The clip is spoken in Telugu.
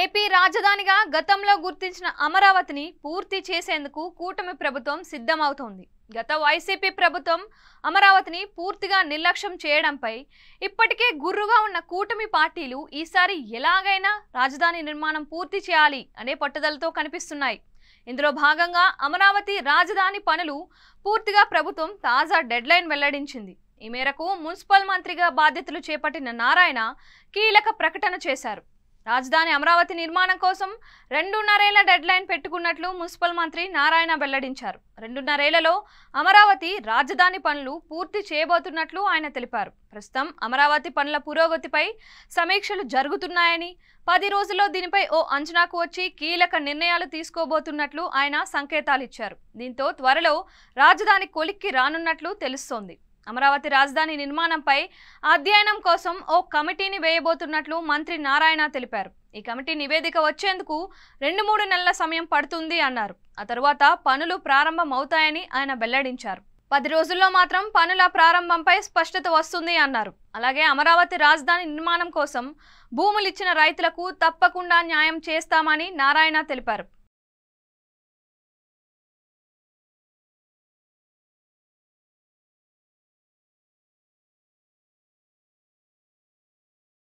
ఏపీ రాజధానిగా గతంలో గుర్తించిన అమరావతిని పూర్తి చేసేందుకు కూటమి ప్రభుత్వం సిద్ధమవుతోంది గత వైసీపీ ప్రభుత్వం అమరావతిని పూర్తిగా నిర్లక్ష్యం చేయడంపై ఇప్పటికే గుర్రుగా ఉన్న కూటమి పార్టీలు ఈసారి ఎలాగైనా రాజధాని నిర్మాణం పూర్తి చేయాలి అనే పట్టుదలతో కనిపిస్తున్నాయి ఇందులో భాగంగా అమరావతి రాజధాని పనులు పూర్తిగా ప్రభుత్వం తాజా డెడ్లైన్ వెల్లడించింది ఈ మేరకు మున్సిపల్ మంత్రిగా బాధ్యతలు చేపట్టిన నారాయణ కీలక ప్రకటన చేశారు రాజధాని అమరావతి నిర్మాణం కోసం రెండున్నరేళ్ల డెడ్లైన్ పెట్టుకున్నట్లు మున్సిపల్ మంత్రి నారాయణ వెల్లడించారు రెండున్నరేళ్లలో అమరావతి రాజధాని పనులు పూర్తి చేయబోతున్నట్లు ఆయన తెలిపారు ప్రస్తుతం అమరావతి పనుల పురోగతిపై సమీక్షలు జరుగుతున్నాయని పది రోజుల్లో దీనిపై ఓ అంచనాకు వచ్చి కీలక నిర్ణయాలు తీసుకోబోతున్నట్లు ఆయన సంకేతాలిచ్చారు దీంతో త్వరలో రాజధాని కొలిక్కి రానున్నట్లు తెలుస్తోంది అమరావతి రాజధాని నిర్మాణంపై అధ్యయనం కోసం ఓ కమిటీని వేయబోతున్నట్లు మంత్రి నారాయణ తెలిపారు ఈ కమిటీ నివేదిక వచ్చేందుకు రెండు మూడు నెలల సమయం పడుతుంది అన్నారు ఆ తరువాత పనులు ప్రారంభమవుతాయని ఆయన వెల్లడించారు పది రోజుల్లో మాత్రం పనుల ప్రారంభంపై స్పష్టత వస్తుంది అన్నారు అలాగే అమరావతి రాజధాని నిర్మాణం కోసం భూములిచ్చిన రైతులకు తప్పకుండా న్యాయం చేస్తామని నారాయణ తెలిపారు